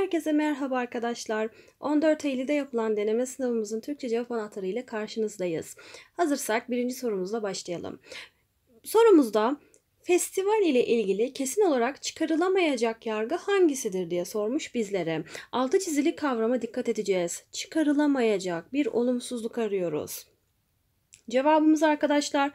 Herkese merhaba arkadaşlar. 14 Eylül'de yapılan deneme sınavımızın Türkçe cevap anahtarı ile karşınızdayız. Hazırsak birinci sorumuzla başlayalım. Sorumuzda festival ile ilgili kesin olarak çıkarılamayacak yargı hangisidir diye sormuş bizlere. Altı çizili kavrama dikkat edeceğiz. Çıkarılamayacak bir olumsuzluk arıyoruz. Cevabımız arkadaşlar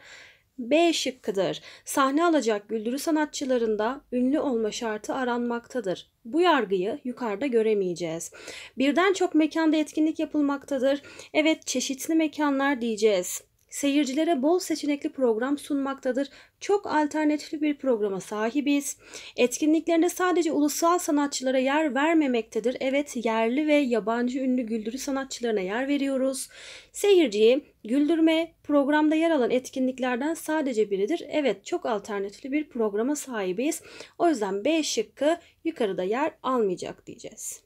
B şıkkıdır. Sahne alacak güldürü sanatçılarında ünlü olma şartı aranmaktadır. Bu yargıyı yukarıda göremeyeceğiz. Birden çok mekanda etkinlik yapılmaktadır. Evet çeşitli mekanlar diyeceğiz seyircilere bol seçenekli program sunmaktadır. Çok alternatifli bir programa sahibiz. Etkinliklerinde sadece ulusal sanatçılara yer vermemektedir. Evet yerli ve yabancı ünlü güldürü sanatçılarına yer veriyoruz. Seyirciyi güldürme programda yer alan etkinliklerden sadece biridir. Evet çok alternatifli bir programa sahibiz. O yüzden B şıkkı yukarıda yer almayacak diyeceğiz.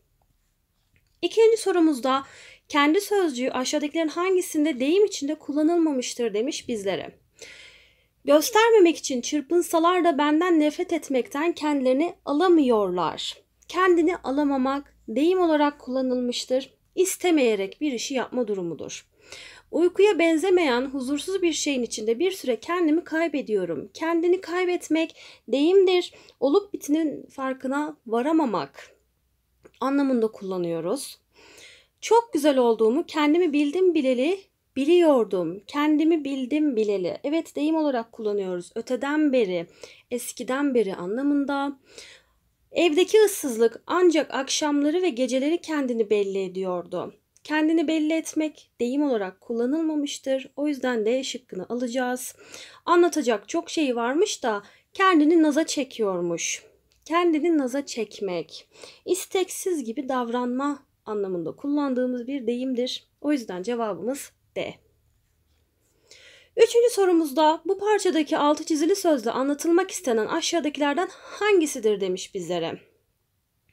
İkinci sorumuzda kendi sözcüğü aşağıdakilerin hangisinde deyim içinde kullanılmamıştır demiş bizlere. Göstermemek için çırpınsalar da benden nefret etmekten kendilerini alamıyorlar. Kendini alamamak deyim olarak kullanılmıştır. İstemeyerek bir işi yapma durumudur. Uykuya benzemeyen huzursuz bir şeyin içinde bir süre kendimi kaybediyorum. Kendini kaybetmek deyimdir. Olup bitinin farkına varamamak anlamında kullanıyoruz. Çok güzel olduğumu kendimi bildim bileli biliyordum. Kendimi bildim bileli. Evet deyim olarak kullanıyoruz. Öteden beri, eskiden beri anlamında. Evdeki ıssızlık ancak akşamları ve geceleri kendini belli ediyordu. Kendini belli etmek deyim olarak kullanılmamıştır. O yüzden de şıkkını alacağız. Anlatacak çok şey varmış da kendini naza çekiyormuş. Kendini naza çekmek, isteksiz gibi davranma anlamında kullandığımız bir deyimdir. O yüzden cevabımız D. Üçüncü sorumuzda bu parçadaki altı çizili sözle anlatılmak istenen aşağıdakilerden hangisidir demiş bizlere.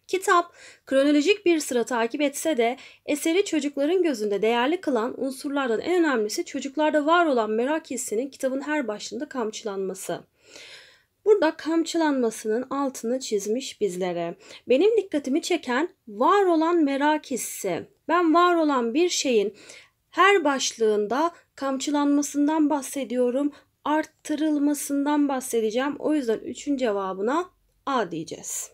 Kitap kronolojik bir sıra takip etse de eseri çocukların gözünde değerli kılan unsurlardan en önemlisi çocuklarda var olan merak hissinin kitabın her başlığında kamçılanması burada kamçılanmasının altını çizmiş bizlere. Benim dikkatimi çeken var olan merak hissi. Ben var olan bir şeyin her başlığında kamçılanmasından bahsediyorum, arttırılmasından bahsedeceğim. O yüzden 3'ün cevabına A diyeceğiz.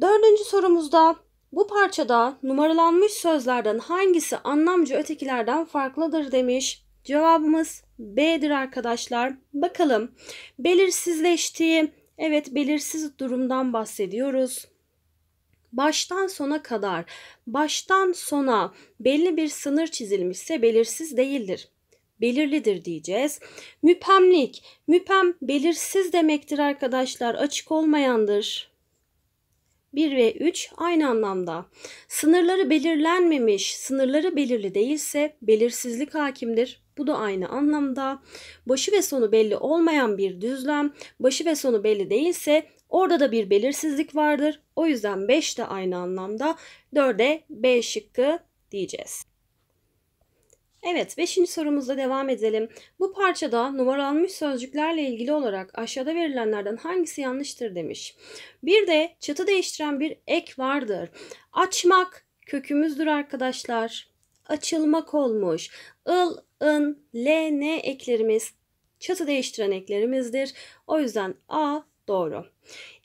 Dördüncü sorumuzda bu parçada numaralanmış sözlerden hangisi anlamcı ötekilerden farklıdır demiş. Cevabımız B'dir arkadaşlar. Bakalım belirsizleştiği, evet belirsiz durumdan bahsediyoruz baştan sona kadar, baştan sona belli bir sınır çizilmişse belirsiz değildir. Belirlidir diyeceğiz. Müpemlik, müpem belirsiz demektir arkadaşlar, açık olmayandır. 1 ve 3 aynı anlamda. Sınırları belirlenmemiş, sınırları belirli değilse belirsizlik hakimdir. Bu da aynı anlamda. Başı ve sonu belli olmayan bir düzlem, başı ve sonu belli değilse orada da bir belirsizlik vardır. O yüzden 5 de aynı anlamda. 4'e B şıkkı diyeceğiz. Evet 5. sorumuzla devam edelim. Bu parçada numaralanmış sözcüklerle ilgili olarak aşağıda verilenlerden hangisi yanlıştır demiş. Bir de çatı değiştiren bir ek vardır. Açmak kökümüzdür arkadaşlar. Açılmak olmuş. Il, ın, l, n eklerimiz çatı değiştiren eklerimizdir. O yüzden a doğru.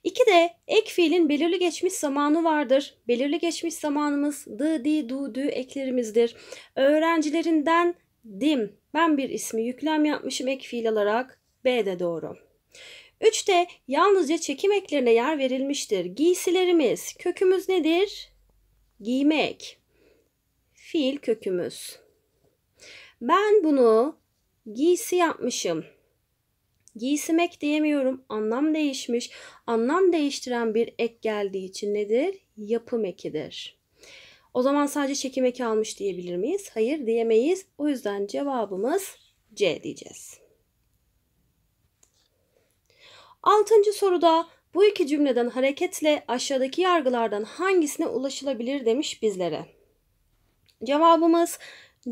İki de ek fiilin belirli geçmiş zamanı vardır. Belirli geçmiş zamanımız dı, di, du, dü eklerimizdir. Öğrencilerinden dim. Ben bir ismi yüklem yapmışım ek fiil alarak. B de doğru. 3'te yalnızca çekim eklerine yer verilmiştir. Giysilerimiz kökümüz nedir? Giymek. Fiil kökümüz. Ben bunu giysi yapmışım. Giysimek diyemiyorum. Anlam değişmiş. Anlam değiştiren bir ek geldiği için nedir? Yapım ekidir. O zaman sadece çekim eki almış diyebilir miyiz? Hayır diyemeyiz. O yüzden cevabımız C diyeceğiz. Altıncı soruda bu iki cümleden hareketle aşağıdaki yargılardan hangisine ulaşılabilir demiş bizlere. Cevabımız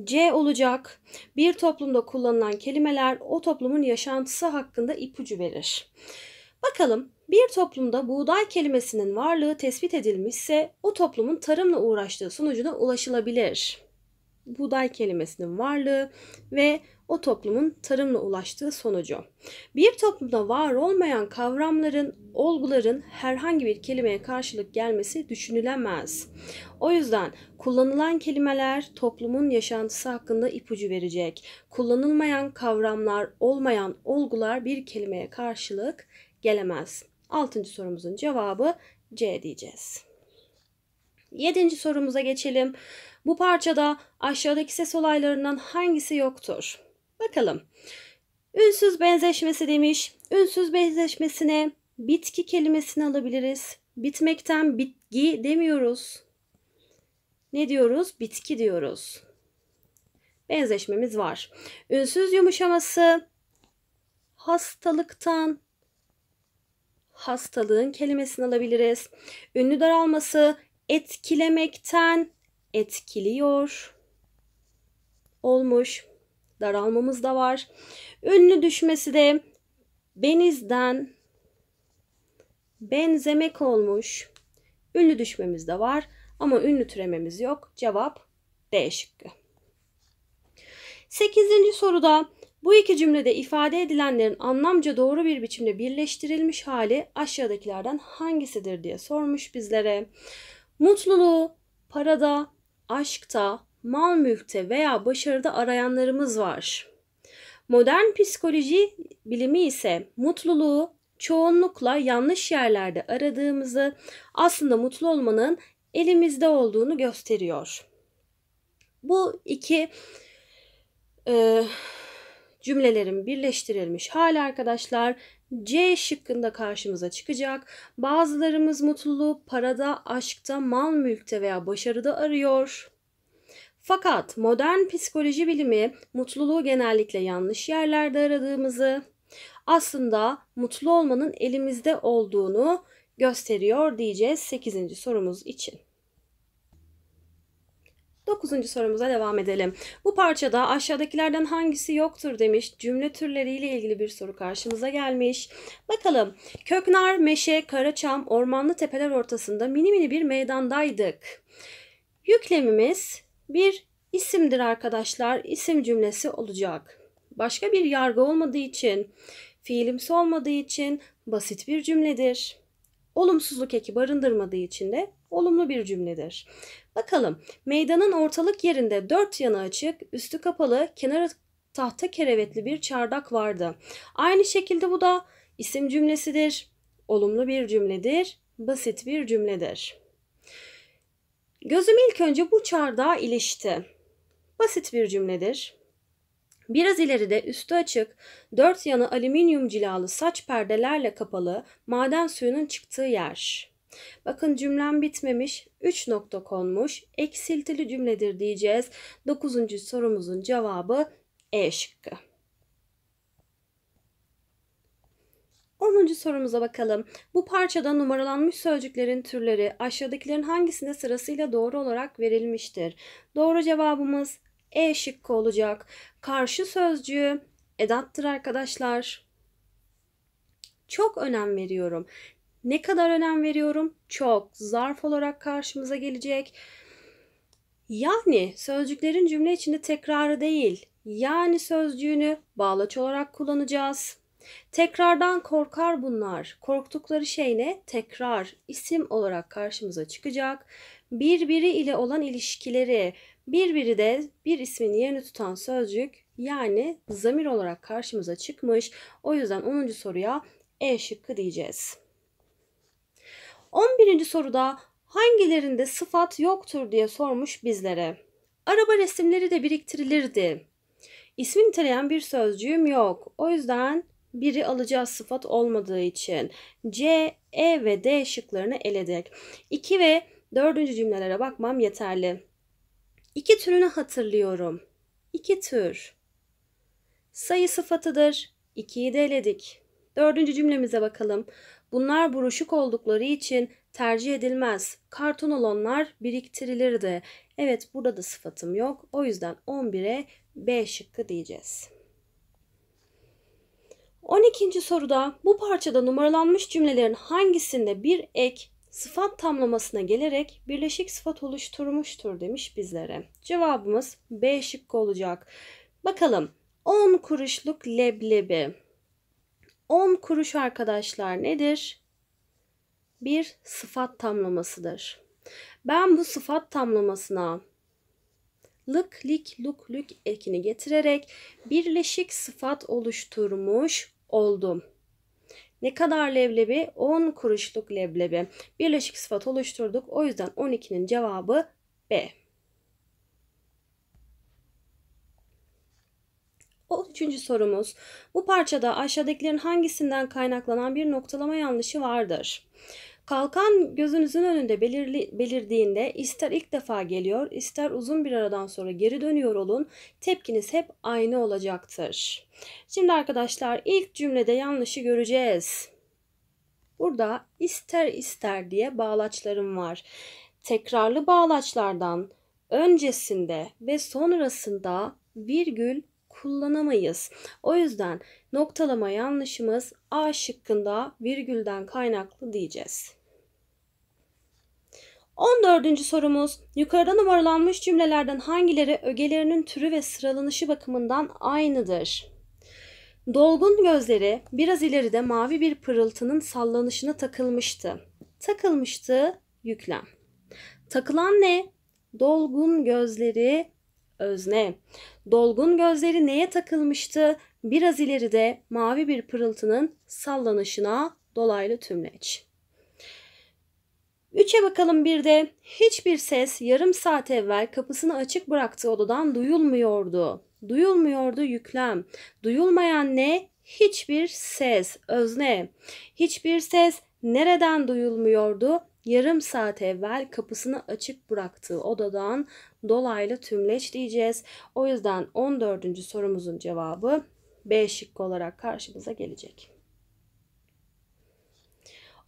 C olacak. Bir toplumda kullanılan kelimeler o toplumun yaşantısı hakkında ipucu verir. Bakalım bir toplumda buğday kelimesinin varlığı tespit edilmişse o toplumun tarımla uğraştığı sonucuna ulaşılabilir. Buğday kelimesinin varlığı ve o toplumun tarımla ulaştığı sonucu. Bir toplumda var olmayan kavramların, olguların herhangi bir kelimeye karşılık gelmesi düşünülemez. O yüzden kullanılan kelimeler toplumun yaşantısı hakkında ipucu verecek. Kullanılmayan kavramlar, olmayan olgular bir kelimeye karşılık gelemez. Altıncı sorumuzun cevabı C diyeceğiz. Yedinci sorumuza geçelim. Bu parçada aşağıdaki ses olaylarından hangisi yoktur? Bakalım. Ünsüz benzeşmesi demiş. Ünsüz benzeşmesine bitki kelimesini alabiliriz. Bitmekten bitki demiyoruz. Ne diyoruz? Bitki diyoruz. Benzeşmemiz var. Ünsüz yumuşaması hastalıktan hastalığın kelimesini alabiliriz. Ünlü daralması etkilemekten etkiliyor olmuş daralmamız da var. Ünlü düşmesi de benizden benzemek olmuş. Ünlü düşmemiz de var ama ünlü türememiz yok. Cevap D şıkkı. 8. soruda bu iki cümlede ifade edilenlerin anlamca doğru bir biçimde birleştirilmiş hali aşağıdakilerden hangisidir diye sormuş bizlere. Mutluluğu parada, aşkta, mal mülkte veya başarıda arayanlarımız var. Modern psikoloji bilimi ise mutluluğu çoğunlukla yanlış yerlerde aradığımızı, aslında mutlu olmanın elimizde olduğunu gösteriyor. Bu iki e, cümlelerin birleştirilmiş hali arkadaşlar C şıkkında karşımıza çıkacak. Bazılarımız mutluluğu parada, aşkta, mal mülkte veya başarıda arıyor. Fakat modern psikoloji bilimi mutluluğu genellikle yanlış yerlerde aradığımızı, aslında mutlu olmanın elimizde olduğunu gösteriyor diyeceğiz 8. sorumuz için. 9. sorumuza devam edelim. Bu parçada aşağıdakilerden hangisi yoktur demiş cümle türleriyle ilgili bir soru karşımıza gelmiş. Bakalım köknar, meşe, karaçam, ormanlı tepeler ortasında mini mini bir meydandaydık. Yüklemimiz bir isimdir arkadaşlar. İsim cümlesi olacak. Başka bir yargı olmadığı için, fiilimsi olmadığı için basit bir cümledir. Olumsuzluk eki barındırmadığı için de olumlu bir cümledir. Bakalım meydanın ortalık yerinde dört yanı açık, üstü kapalı, kenarı tahta kerevetli bir çardak vardı. Aynı şekilde bu da isim cümlesidir. Olumlu bir cümledir, basit bir cümledir. Gözüm ilk önce bu çardağa ilişti. Basit bir cümledir. Biraz ileride üstü açık, dört yanı alüminyum cilalı saç perdelerle kapalı maden suyunun çıktığı yer. Bakın cümlem bitmemiş, 3 nokta konmuş, eksiltili cümledir diyeceğiz. Dokuzuncu sorumuzun cevabı E şıkkı. 10. sorumuza bakalım. Bu parçada numaralanmış sözcüklerin türleri aşağıdakilerin hangisinde sırasıyla doğru olarak verilmiştir? Doğru cevabımız E şıkkı olacak. Karşı sözcüğü edattır arkadaşlar. Çok önem veriyorum. Ne kadar önem veriyorum? Çok. Zarf olarak karşımıza gelecek. Yani sözcüklerin cümle içinde tekrarı değil. Yani sözcüğünü bağlaç olarak kullanacağız. Tekrardan korkar bunlar. Korktukları şey ne? Tekrar isim olarak karşımıza çıkacak. Birbiri ile olan ilişkileri, birbiri de bir ismin yerini tutan sözcük yani zamir olarak karşımıza çıkmış. O yüzden 10. soruya E şıkkı diyeceğiz. 11. soruda hangilerinde sıfat yoktur diye sormuş bizlere. Araba resimleri de biriktirilirdi. İsmi niteleyen bir sözcüğüm yok. O yüzden biri alacağı sıfat olmadığı için. C, E ve D şıklarını eledik. 2 ve 4. cümlelere bakmam yeterli. İki türünü hatırlıyorum. İki tür. Sayı sıfatıdır. 2'yi de eledik. Dördüncü cümlemize bakalım. Bunlar buruşuk oldukları için tercih edilmez. Karton olanlar biriktirilirdi. Evet burada da sıfatım yok. O yüzden 11'e B şıkkı diyeceğiz. 12. soruda bu parçada numaralanmış cümlelerin hangisinde bir ek sıfat tamlamasına gelerek birleşik sıfat oluşturmuştur demiş bizlere. Cevabımız B şıkkı olacak. Bakalım 10 kuruşluk leblebi. 10 kuruş arkadaşlar nedir? Bir sıfat tamlamasıdır. Ben bu sıfat tamlamasına lık, lik, luk, lük ekini getirerek birleşik sıfat oluşturmuş oldum. Ne kadar leblebi? 10 kuruşluk leblebi. Birleşik sıfat oluşturduk. O yüzden 12'nin cevabı B. O üçüncü sorumuz. Bu parçada aşağıdakilerin hangisinden kaynaklanan bir noktalama yanlışı vardır? Kalkan gözünüzün önünde belirli, belirdiğinde ister ilk defa geliyor, ister uzun bir aradan sonra geri dönüyor olun, tepkiniz hep aynı olacaktır. Şimdi arkadaşlar ilk cümlede yanlışı göreceğiz. Burada ister ister diye bağlaçlarım var. Tekrarlı bağlaçlardan öncesinde ve sonrasında virgül kullanamayız. O yüzden noktalama yanlışımız A şıkkında virgülden kaynaklı diyeceğiz. 14. sorumuz yukarıda numaralanmış cümlelerden hangileri ögelerinin türü ve sıralanışı bakımından aynıdır? Dolgun gözleri biraz ileride mavi bir pırıltının sallanışına takılmıştı. Takılmıştı yüklem. Takılan ne? Dolgun gözleri özne. Dolgun gözleri neye takılmıştı? Biraz ileride mavi bir pırıltının sallanışına dolaylı tümleç. Üçe bakalım bir de hiçbir ses yarım saat evvel kapısını açık bıraktığı odadan duyulmuyordu. Duyulmuyordu yüklem. Duyulmayan ne? Hiçbir ses, özne. Hiçbir ses nereden duyulmuyordu? Yarım saat evvel kapısını açık bıraktığı odadan dolaylı tümleç diyeceğiz. O yüzden 14. sorumuzun cevabı B şıkkı olarak karşımıza gelecek.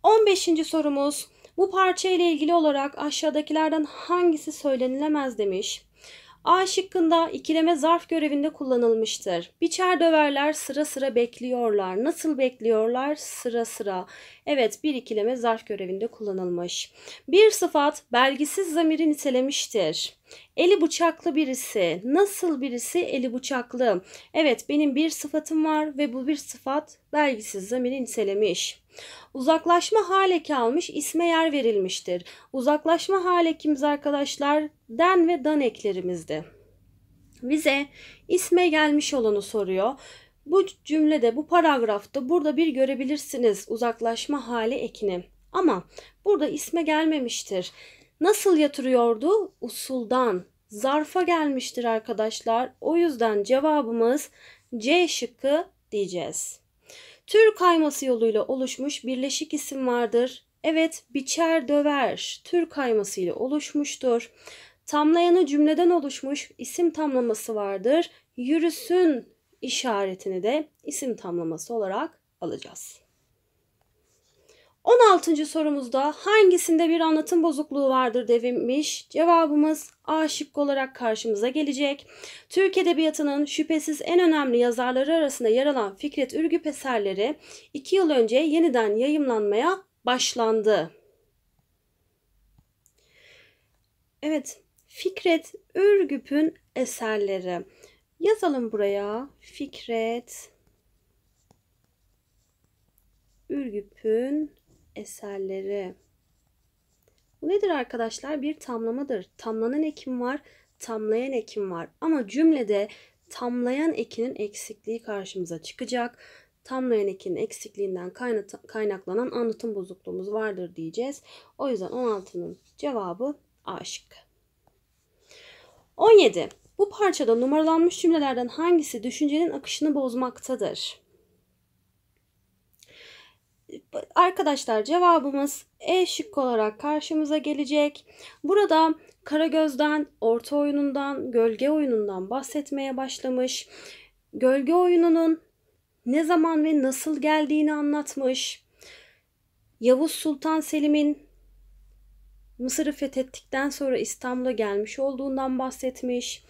15. sorumuz bu parça ile ilgili olarak aşağıdakilerden hangisi söylenilemez demiş. A şıkkında ikileme zarf görevinde kullanılmıştır. Biçer döverler sıra sıra bekliyorlar. Nasıl bekliyorlar? Sıra sıra. Evet bir ikileme zarf görevinde kullanılmış. Bir sıfat belgisiz zamiri nitelemiştir. Eli bıçaklı birisi. Nasıl birisi? Eli bıçaklı. Evet benim bir sıfatım var ve bu bir sıfat belgisiz zamiri nitelemiş. Uzaklaşma haleki almış isme yer verilmiştir. Uzaklaşma halekimiz arkadaşlar den ve dan eklerimizdi. Bize isme gelmiş olanı soruyor. Bu cümlede, bu paragrafta burada bir görebilirsiniz uzaklaşma hali ekini. Ama burada isme gelmemiştir. Nasıl yatırıyordu? Usuldan. Zarfa gelmiştir arkadaşlar. O yüzden cevabımız C şıkkı diyeceğiz. Tür kayması yoluyla oluşmuş birleşik isim vardır. Evet, biçer döver tür kayması ile oluşmuştur. Tamlayanı cümleden oluşmuş isim tamlaması vardır. Yürüsün işaretini de isim tamlaması olarak alacağız. 16. sorumuzda hangisinde bir anlatım bozukluğu vardır demiş. Cevabımız A şıkkı olarak karşımıza gelecek. Türk Edebiyatı'nın şüphesiz en önemli yazarları arasında yer alan Fikret Ürgüp eserleri 2 yıl önce yeniden yayımlanmaya başlandı. Evet, Fikret Ürgüp'ün eserleri. Yazalım buraya Fikret Ürgüp'ün eserleri. Bu nedir arkadaşlar? Bir tamlamadır. Tamlanan ekim var, tamlayan ekim var. Ama cümlede tamlayan ekinin eksikliği karşımıza çıkacak. Tamlayan ekinin eksikliğinden kaynaklanan anlatım bozukluğumuz vardır diyeceğiz. O yüzden 16'nın cevabı aşk. 17. Bu parçada numaralanmış cümlelerden hangisi düşüncenin akışını bozmaktadır? Arkadaşlar cevabımız E şık olarak karşımıza gelecek. Burada Karagöz'den, orta oyunundan, gölge oyunundan bahsetmeye başlamış. Gölge oyununun ne zaman ve nasıl geldiğini anlatmış. Yavuz Sultan Selim'in Mısır'ı fethettikten sonra İstanbul'a gelmiş olduğundan bahsetmiş.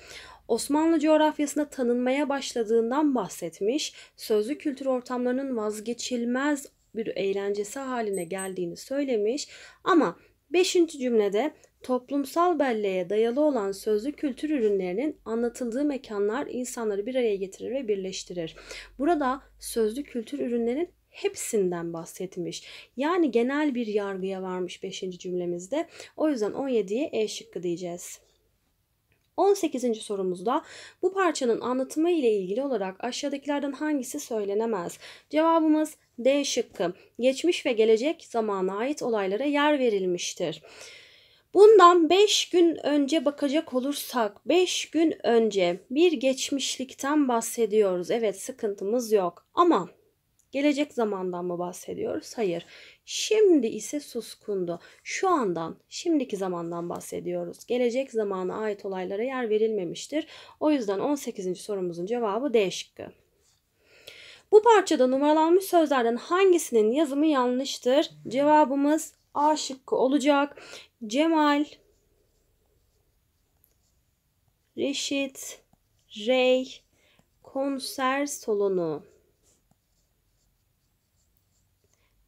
Osmanlı coğrafyasında tanınmaya başladığından bahsetmiş, sözlü kültür ortamlarının vazgeçilmez bir eğlencesi haline geldiğini söylemiş ama 5. cümlede toplumsal belleğe dayalı olan sözlü kültür ürünlerinin anlatıldığı mekanlar insanları bir araya getirir ve birleştirir. Burada sözlü kültür ürünlerin hepsinden bahsetmiş. Yani genel bir yargıya varmış 5. cümlemizde. O yüzden 17'ye E şıkkı diyeceğiz. 18. sorumuzda bu parçanın anlatımı ile ilgili olarak aşağıdakilerden hangisi söylenemez? Cevabımız D şıkkı geçmiş ve gelecek zamana ait olaylara yer verilmiştir. Bundan 5 gün önce bakacak olursak 5 gün önce bir geçmişlikten bahsediyoruz. Evet sıkıntımız yok ama gelecek zamandan mı bahsediyoruz? Hayır. Şimdi ise suskundu. Şu andan, şimdiki zamandan bahsediyoruz. Gelecek zamana ait olaylara yer verilmemiştir. O yüzden 18. sorumuzun cevabı D şıkkı. Bu parçada numaralanmış sözlerden hangisinin yazımı yanlıştır? Cevabımız A şıkkı olacak. Cemal, Reşit, Rey, konser salonu.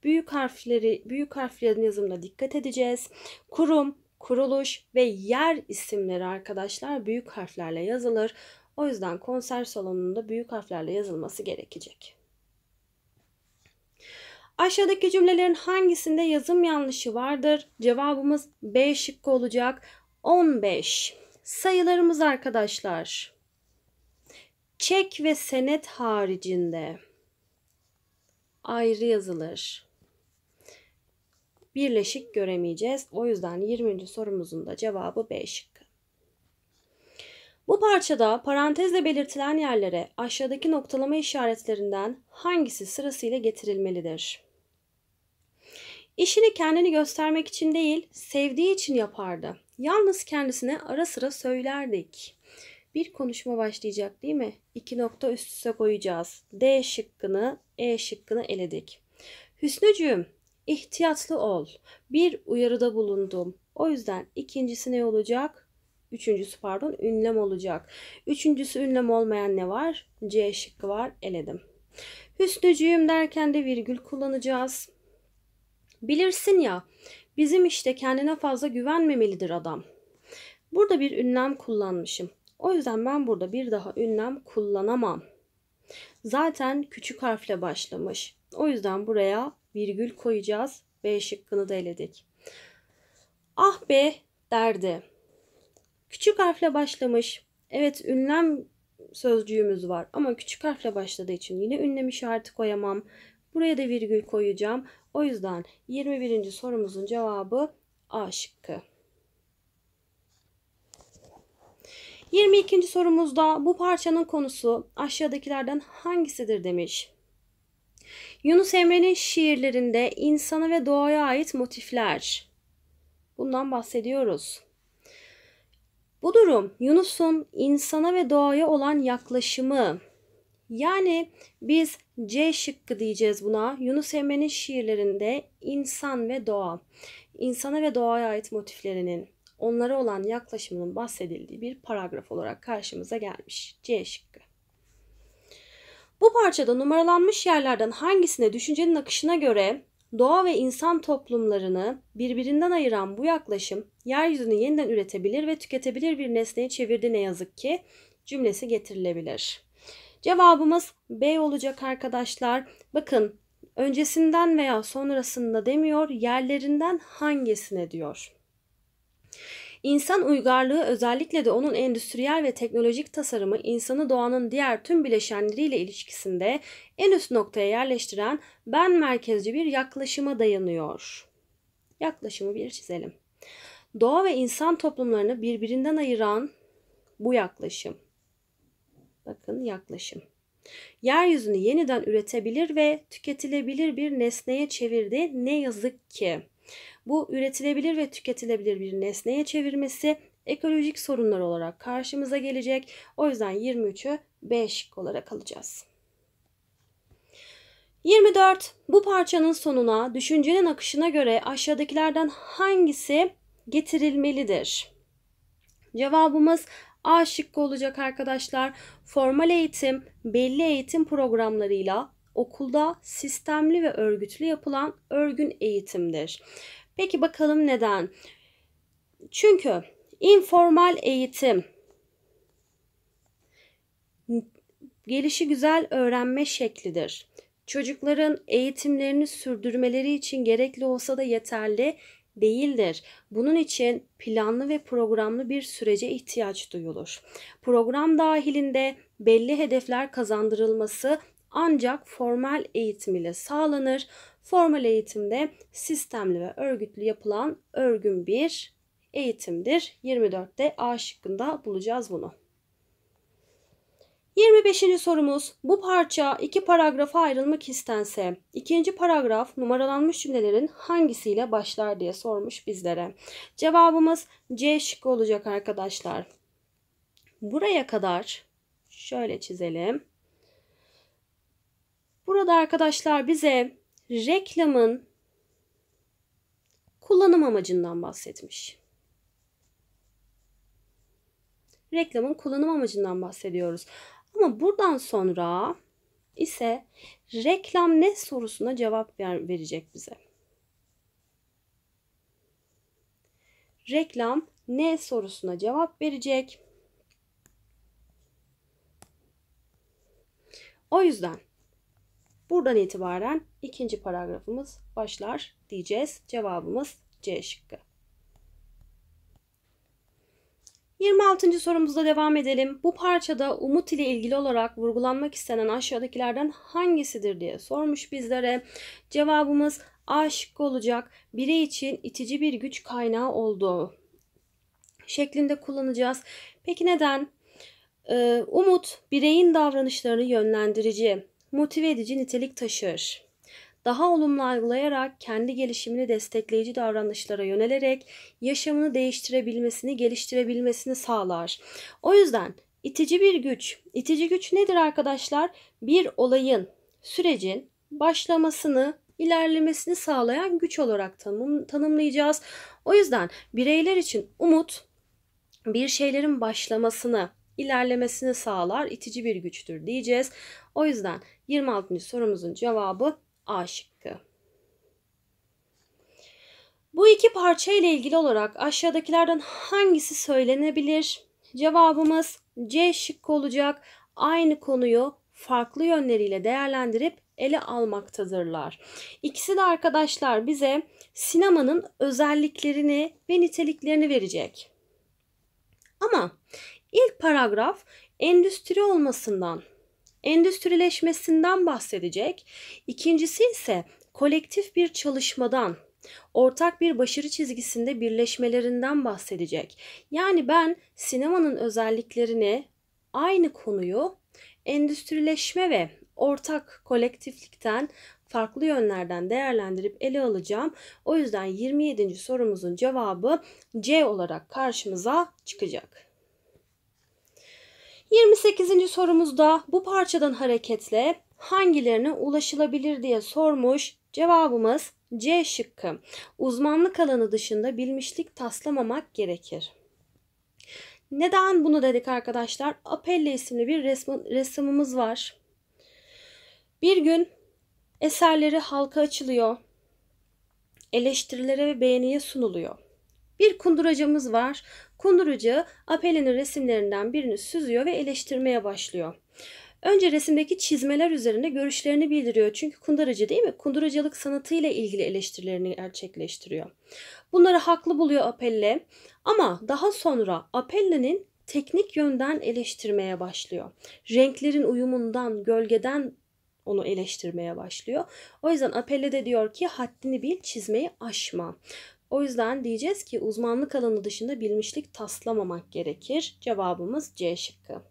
Büyük harfleri, büyük harflerin yazımına dikkat edeceğiz. Kurum, kuruluş ve yer isimleri arkadaşlar büyük harflerle yazılır. O yüzden konser salonunda büyük harflerle yazılması gerekecek. Aşağıdaki cümlelerin hangisinde yazım yanlışı vardır? Cevabımız B şıkkı olacak. 15. Sayılarımız arkadaşlar. Çek ve senet haricinde ayrı yazılır. Birleşik göremeyeceğiz. O yüzden 20. sorumuzun da cevabı B şıkkı. Bu parçada parantezle belirtilen yerlere aşağıdaki noktalama işaretlerinden hangisi sırasıyla getirilmelidir? İşini kendini göstermek için değil, sevdiği için yapardı. Yalnız kendisine ara sıra söylerdik. Bir konuşma başlayacak değil mi? İki nokta üst üste koyacağız. D şıkkını, E şıkkını eledik. Hüsnücüğüm, ihtiyatlı ol. Bir uyarıda bulundum. O yüzden ikincisi ne olacak? Üçüncüsü pardon ünlem olacak. Üçüncüsü ünlem olmayan ne var? C şıkkı var eledim. Hüsnücüyüm derken de virgül kullanacağız. Bilirsin ya bizim işte kendine fazla güvenmemelidir adam. Burada bir ünlem kullanmışım. O yüzden ben burada bir daha ünlem kullanamam. Zaten küçük harfle başlamış. O yüzden buraya virgül koyacağız. B şıkkını da eledik. Ah be derdi. Küçük harfle başlamış. Evet ünlem sözcüğümüz var ama küçük harfle başladığı için yine ünlem işareti koyamam. Buraya da virgül koyacağım. O yüzden 21. sorumuzun cevabı A şıkkı. 22. sorumuzda bu parçanın konusu aşağıdakilerden hangisidir demiş. Yunus Emre'nin şiirlerinde insana ve doğaya ait motifler. Bundan bahsediyoruz. Bu durum Yunus'un insana ve doğaya olan yaklaşımı. Yani biz C şıkkı diyeceğiz buna. Yunus Emre'nin şiirlerinde insan ve doğa, insana ve doğaya ait motiflerinin onlara olan yaklaşımının bahsedildiği bir paragraf olarak karşımıza gelmiş. C şıkkı. Bu parçada numaralanmış yerlerden hangisine düşüncenin akışına göre Doğa ve insan toplumlarını birbirinden ayıran bu yaklaşım yeryüzünü yeniden üretebilir ve tüketebilir bir nesneye çevirdi ne yazık ki cümlesi getirilebilir. Cevabımız B olacak arkadaşlar. Bakın öncesinden veya sonrasında demiyor, yerlerinden hangisine diyor. İnsan uygarlığı özellikle de onun endüstriyel ve teknolojik tasarımı insanı doğanın diğer tüm bileşenleriyle ilişkisinde en üst noktaya yerleştiren ben merkezci bir yaklaşıma dayanıyor. Yaklaşımı bir çizelim. Doğa ve insan toplumlarını birbirinden ayıran bu yaklaşım. Bakın yaklaşım. Yeryüzünü yeniden üretebilir ve tüketilebilir bir nesneye çevirdi ne yazık ki bu üretilebilir ve tüketilebilir bir nesneye çevirmesi ekolojik sorunlar olarak karşımıza gelecek. O yüzden 23'ü 5 olarak alacağız. 24. Bu parçanın sonuna düşüncenin akışına göre aşağıdakilerden hangisi getirilmelidir? Cevabımız A şıkkı olacak arkadaşlar. Formal eğitim, belli eğitim programlarıyla okulda sistemli ve örgütlü yapılan örgün eğitimdir. Peki bakalım neden? Çünkü informal eğitim gelişi güzel öğrenme şeklidir. Çocukların eğitimlerini sürdürmeleri için gerekli olsa da yeterli değildir. Bunun için planlı ve programlı bir sürece ihtiyaç duyulur. Program dahilinde belli hedefler kazandırılması ancak formal eğitim ile sağlanır. Formal eğitimde sistemli ve örgütlü yapılan örgün bir eğitimdir. 24'te A şıkkında bulacağız bunu. 25. sorumuz bu parça iki paragrafa ayrılmak istense ikinci paragraf numaralanmış cümlelerin hangisiyle başlar diye sormuş bizlere. Cevabımız C şıkkı olacak arkadaşlar. Buraya kadar şöyle çizelim. Burada arkadaşlar bize reklamın kullanım amacından bahsetmiş. Reklamın kullanım amacından bahsediyoruz. Ama buradan sonra ise reklam ne sorusuna cevap ver, verecek bize. Reklam ne sorusuna cevap verecek. O yüzden Buradan itibaren ikinci paragrafımız başlar diyeceğiz. Cevabımız C şıkkı. 26. sorumuzda devam edelim. Bu parçada umut ile ilgili olarak vurgulanmak istenen aşağıdakilerden hangisidir diye sormuş bizlere. Cevabımız A şıkkı olacak. Birey için itici bir güç kaynağı olduğu şeklinde kullanacağız. Peki neden? Ee, umut bireyin davranışlarını yönlendirici, motive edici nitelik taşır. Daha olumlu algılayarak kendi gelişimini destekleyici davranışlara yönelerek yaşamını değiştirebilmesini, geliştirebilmesini sağlar. O yüzden itici bir güç. İtici güç nedir arkadaşlar? Bir olayın, sürecin başlamasını, ilerlemesini sağlayan güç olarak tanım, tanımlayacağız. O yüzden bireyler için umut bir şeylerin başlamasını, ilerlemesini sağlar, itici bir güçtür diyeceğiz. O yüzden 26. sorumuzun cevabı A şıkkı. Bu iki parça ile ilgili olarak aşağıdakilerden hangisi söylenebilir? Cevabımız C şıkkı olacak. Aynı konuyu farklı yönleriyle değerlendirip ele almaktadırlar. İkisi de arkadaşlar bize sinemanın özelliklerini ve niteliklerini verecek. Ama ilk paragraf endüstri olmasından endüstrileşmesinden bahsedecek. İkincisi ise kolektif bir çalışmadan, ortak bir başarı çizgisinde birleşmelerinden bahsedecek. Yani ben sinemanın özelliklerini, aynı konuyu endüstrileşme ve ortak kolektiflikten farklı yönlerden değerlendirip ele alacağım. O yüzden 27. sorumuzun cevabı C olarak karşımıza çıkacak. 28. sorumuzda bu parçadan hareketle hangilerine ulaşılabilir diye sormuş. Cevabımız C şıkkı. Uzmanlık alanı dışında bilmişlik taslamamak gerekir. Neden bunu dedik arkadaşlar? Apelle isimli bir resmi, resmimiz var. Bir gün eserleri halka açılıyor. Eleştirilere ve beğeniye sunuluyor. Bir kunduracımız var. Kundurucu Apelli'nin resimlerinden birini süzüyor ve eleştirmeye başlıyor. Önce resimdeki çizmeler üzerine görüşlerini bildiriyor. Çünkü kunduracı değil mi? Kunduracılık sanatıyla ilgili eleştirilerini gerçekleştiriyor. Bunları haklı buluyor Apelle ama daha sonra Apelle'nin teknik yönden eleştirmeye başlıyor. Renklerin uyumundan, gölgeden onu eleştirmeye başlıyor. O yüzden Apelle de diyor ki haddini bil, çizmeyi aşma. O yüzden diyeceğiz ki uzmanlık alanı dışında bilmişlik taslamamak gerekir. Cevabımız C şıkkı.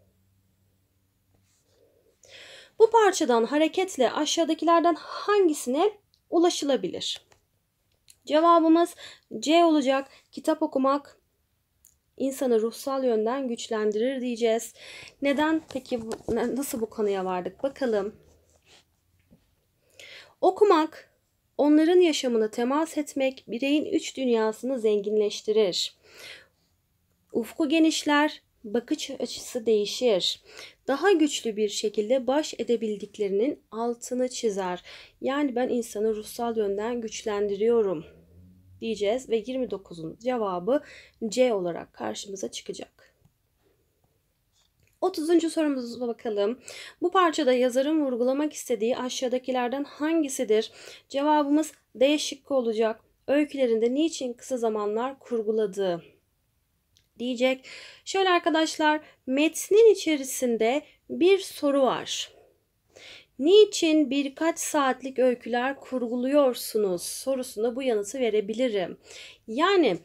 Bu parçadan hareketle aşağıdakilerden hangisine ulaşılabilir? Cevabımız C olacak. Kitap okumak insanı ruhsal yönden güçlendirir diyeceğiz. Neden peki nasıl bu konuya vardık bakalım. Okumak Onların yaşamına temas etmek bireyin üç dünyasını zenginleştirir. Ufku genişler, bakış açısı değişir. Daha güçlü bir şekilde baş edebildiklerinin altını çizer. Yani ben insanı ruhsal yönden güçlendiriyorum diyeceğiz ve 29'un cevabı C olarak karşımıza çıkacak. 30. sorumuza bakalım. Bu parçada yazarın vurgulamak istediği aşağıdakilerden hangisidir? Cevabımız D şıkkı olacak. Öykülerinde niçin kısa zamanlar kurguladığı diyecek. Şöyle arkadaşlar metnin içerisinde bir soru var. Niçin birkaç saatlik öyküler kurguluyorsunuz Sorusunda bu yanıtı verebilirim. Yani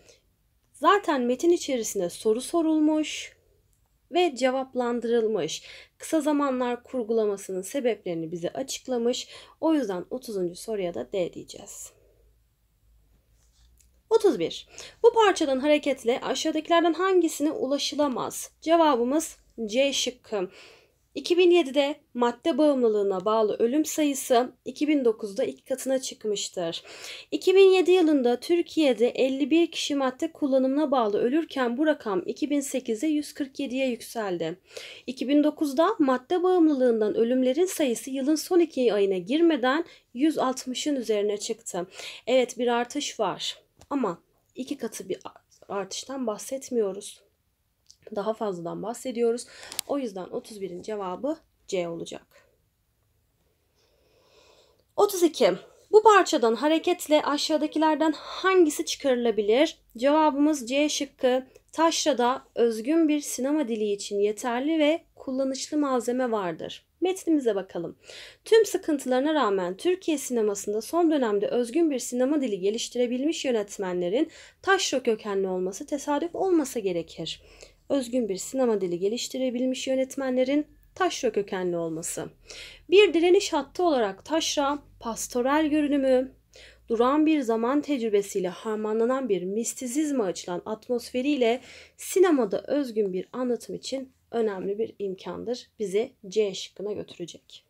zaten metin içerisinde soru sorulmuş ve cevaplandırılmış. Kısa zamanlar kurgulamasının sebeplerini bize açıklamış. O yüzden 30. soruya da D diyeceğiz. 31. Bu parçadan hareketle aşağıdakilerden hangisine ulaşılamaz? Cevabımız C şıkkı. 2007'de madde bağımlılığına bağlı ölüm sayısı 2009'da iki katına çıkmıştır. 2007 yılında Türkiye'de 51 kişi madde kullanımına bağlı ölürken bu rakam 2008'de 147'ye yükseldi. 2009'da madde bağımlılığından ölümlerin sayısı yılın son iki ayına girmeden 160'ın üzerine çıktı. Evet bir artış var ama iki katı bir artıştan bahsetmiyoruz daha fazladan bahsediyoruz. O yüzden 31'in cevabı C olacak. 32. Bu parçadan hareketle aşağıdakilerden hangisi çıkarılabilir? Cevabımız C şıkkı. Taşra'da özgün bir sinema dili için yeterli ve kullanışlı malzeme vardır. Metnimize bakalım. Tüm sıkıntılarına rağmen Türkiye sinemasında son dönemde özgün bir sinema dili geliştirebilmiş yönetmenlerin taşra kökenli olması tesadüf olmasa gerekir özgün bir sinema dili geliştirebilmiş yönetmenlerin taşra kökenli olması. Bir direniş hattı olarak taşra, pastoral görünümü, duran bir zaman tecrübesiyle harmanlanan bir mistizizme açılan atmosferiyle sinemada özgün bir anlatım için önemli bir imkandır. Bizi C şıkkına götürecek.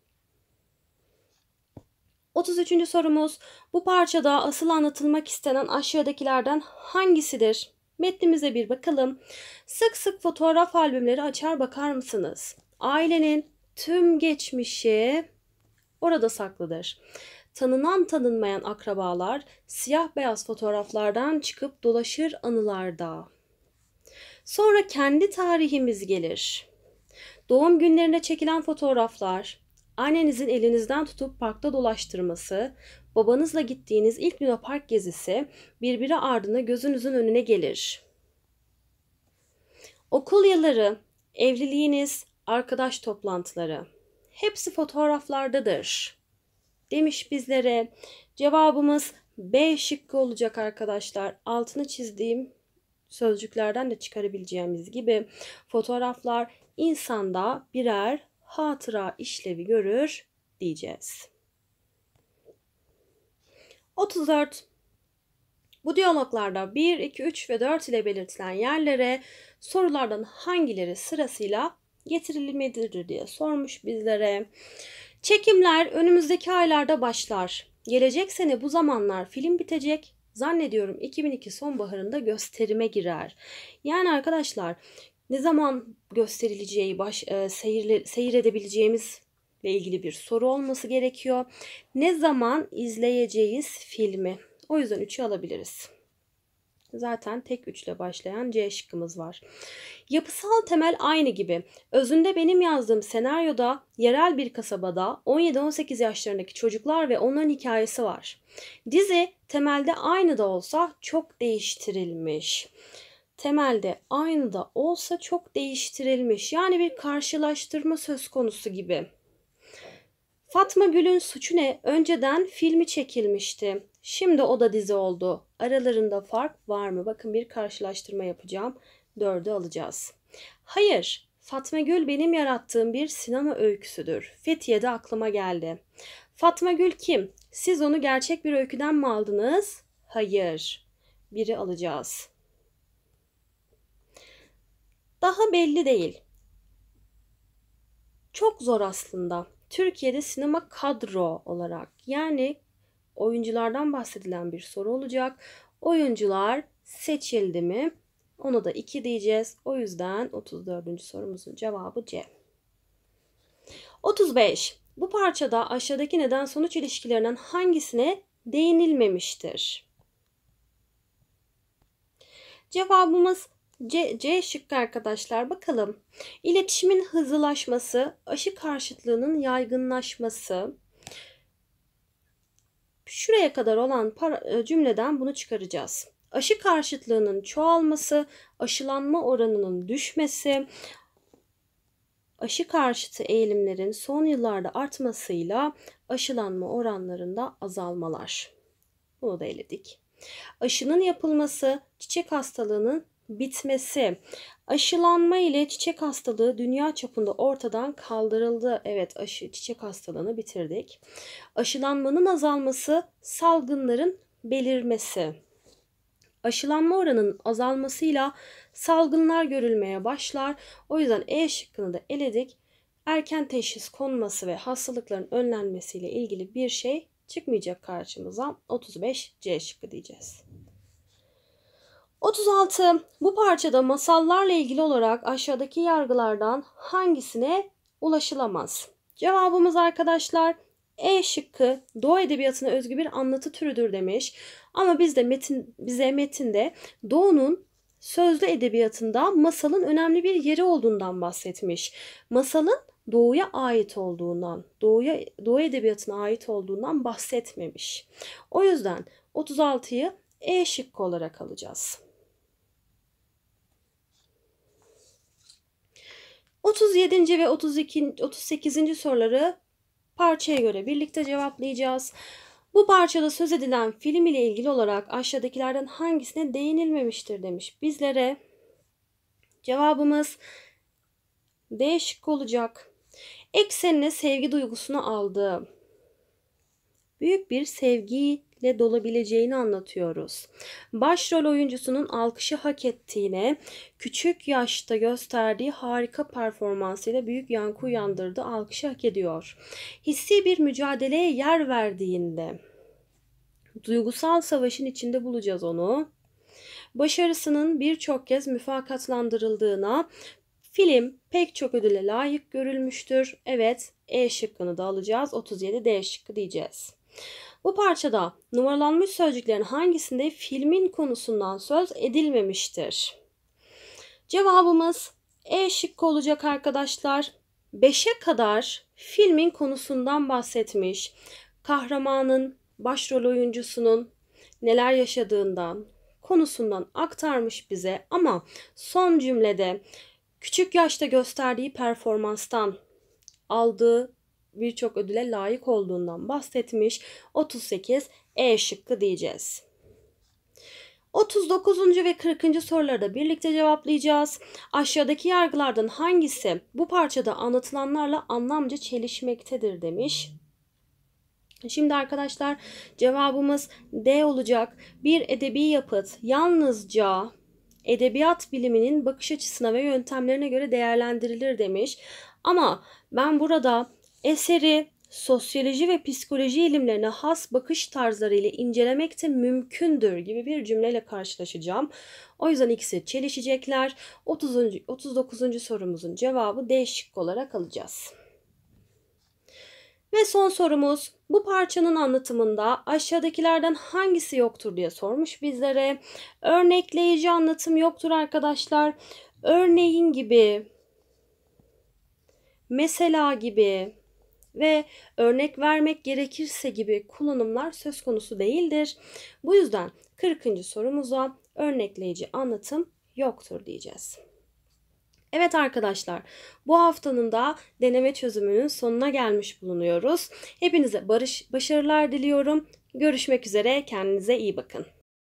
33. sorumuz bu parçada asıl anlatılmak istenen aşağıdakilerden hangisidir? Metnimize bir bakalım. Sık sık fotoğraf albümleri açar bakar mısınız? Ailenin tüm geçmişi orada saklıdır. Tanınan tanınmayan akrabalar siyah beyaz fotoğraflardan çıkıp dolaşır anılarda. Sonra kendi tarihimiz gelir. Doğum günlerine çekilen fotoğraflar, annenizin elinizden tutup parkta dolaştırması, babanızla gittiğiniz ilk Luna Park gezisi birbiri ardına gözünüzün önüne gelir. Okul yılları, evliliğiniz, arkadaş toplantıları hepsi fotoğraflardadır. Demiş bizlere cevabımız B şıkkı olacak arkadaşlar. Altını çizdiğim sözcüklerden de çıkarabileceğimiz gibi fotoğraflar insanda birer hatıra işlevi görür diyeceğiz. 34. Bu diyaloglarda 1, 2, 3 ve 4 ile belirtilen yerlere sorulardan hangileri sırasıyla getirilmelidir diye sormuş bizlere. Çekimler önümüzdeki aylarda başlar. Gelecek sene bu zamanlar film bitecek. Zannediyorum 2002 sonbaharında gösterime girer. Yani arkadaşlar ne zaman gösterileceği, baş, e, seyir, seyir edebileceğimiz ile ilgili bir soru olması gerekiyor. Ne zaman izleyeceğiz filmi? O yüzden 3'ü alabiliriz. Zaten tek üçle başlayan C şıkkımız var. Yapısal temel aynı gibi. Özünde benim yazdığım senaryoda yerel bir kasabada 17-18 yaşlarındaki çocuklar ve onların hikayesi var. Dizi temelde aynı da olsa çok değiştirilmiş. Temelde aynı da olsa çok değiştirilmiş. Yani bir karşılaştırma söz konusu gibi. Fatma Gül'ün suçu ne? Önceden filmi çekilmişti. Şimdi o da dizi oldu. Aralarında fark var mı? Bakın bir karşılaştırma yapacağım. Dördü alacağız. Hayır, Fatma Gül benim yarattığım bir sinema öyküsüdür. de aklıma geldi. Fatma Gül kim? Siz onu gerçek bir öyküden mi aldınız? Hayır. Biri alacağız. Daha belli değil. Çok zor aslında. Türkiye'de sinema kadro olarak yani oyunculardan bahsedilen bir soru olacak. Oyuncular seçildi mi? Ona da 2 diyeceğiz. O yüzden 34. sorumuzun cevabı C. 35. Bu parçada aşağıdaki neden sonuç ilişkilerinden hangisine değinilmemiştir? Cevabımız C, C şıkkı arkadaşlar bakalım. İletişimin hızlılaşması, aşı karşıtlığının yaygınlaşması. Şuraya kadar olan para, e, cümleden bunu çıkaracağız. Aşı karşıtlığının çoğalması, aşılanma oranının düşmesi, aşı karşıtı eğilimlerin son yıllarda artmasıyla aşılanma oranlarında azalmalar. Bunu da eledik. Aşının yapılması çiçek hastalığının bitmesi. Aşılanma ile çiçek hastalığı dünya çapında ortadan kaldırıldı. Evet aşı çiçek hastalığını bitirdik. Aşılanmanın azalması salgınların belirmesi. Aşılanma oranının azalmasıyla salgınlar görülmeye başlar. O yüzden E şıkkını da eledik. Erken teşhis konması ve hastalıkların önlenmesiyle ilgili bir şey çıkmayacak karşımıza. 35 C şıkkı diyeceğiz. 36. Bu parçada masallarla ilgili olarak aşağıdaki yargılardan hangisine ulaşılamaz? Cevabımız arkadaşlar E şıkkı Doğu edebiyatına özgü bir anlatı türüdür demiş. Ama biz de metin bize metinde Doğu'nun sözlü edebiyatında masalın önemli bir yeri olduğundan bahsetmiş. Masalın doğuya ait olduğundan, doğuya doğu edebiyatına ait olduğundan bahsetmemiş. O yüzden 36'yı E şıkkı olarak alacağız. 37. ve 32. 38. soruları parçaya göre birlikte cevaplayacağız. Bu parçada söz edilen film ile ilgili olarak aşağıdakilerden hangisine değinilmemiştir demiş bizlere. Cevabımız D şıkkı olacak. Eksenine sevgi duygusunu aldı. Büyük bir sevgi ile dolabileceğini anlatıyoruz. Başrol oyuncusunun alkışı hak ettiğine, küçük yaşta gösterdiği harika performansıyla büyük yankı uyandırdı, alkışı hak ediyor. Hissi bir mücadeleye yer verdiğinde, duygusal savaşın içinde bulacağız onu. Başarısının birçok kez müfakatlandırıldığına, Film pek çok ödüle layık görülmüştür. Evet E şıkkını da alacağız. 37 D şıkkı diyeceğiz. Bu parçada numaralanmış sözcüklerin hangisinde filmin konusundan söz edilmemiştir? Cevabımız E şıkkı olacak arkadaşlar. 5'e kadar filmin konusundan bahsetmiş. Kahramanın, başrol oyuncusunun neler yaşadığından, konusundan aktarmış bize ama son cümlede küçük yaşta gösterdiği performanstan aldığı birçok ödüle layık olduğundan bahsetmiş. 38 E şıkkı diyeceğiz. 39. ve 40. soruları da birlikte cevaplayacağız. Aşağıdaki yargılardan hangisi bu parçada anlatılanlarla anlamca çelişmektedir demiş. Şimdi arkadaşlar cevabımız D olacak. Bir edebi yapıt yalnızca edebiyat biliminin bakış açısına ve yöntemlerine göre değerlendirilir demiş. Ama ben burada Eseri sosyoloji ve psikoloji ilimlerine has bakış tarzlarıyla ile incelemek de mümkündür gibi bir cümleyle karşılaşacağım. O yüzden ikisi çelişecekler. 30. 39. sorumuzun cevabı değişik olarak alacağız. Ve son sorumuz bu parçanın anlatımında aşağıdakilerden hangisi yoktur diye sormuş bizlere. Örnekleyici anlatım yoktur arkadaşlar. Örneğin gibi, mesela gibi, ve örnek vermek gerekirse gibi kullanımlar söz konusu değildir. Bu yüzden 40. sorumuza örnekleyici anlatım yoktur diyeceğiz. Evet arkadaşlar bu haftanın da deneme çözümünün sonuna gelmiş bulunuyoruz. Hepinize barış, başarılar diliyorum. Görüşmek üzere kendinize iyi bakın.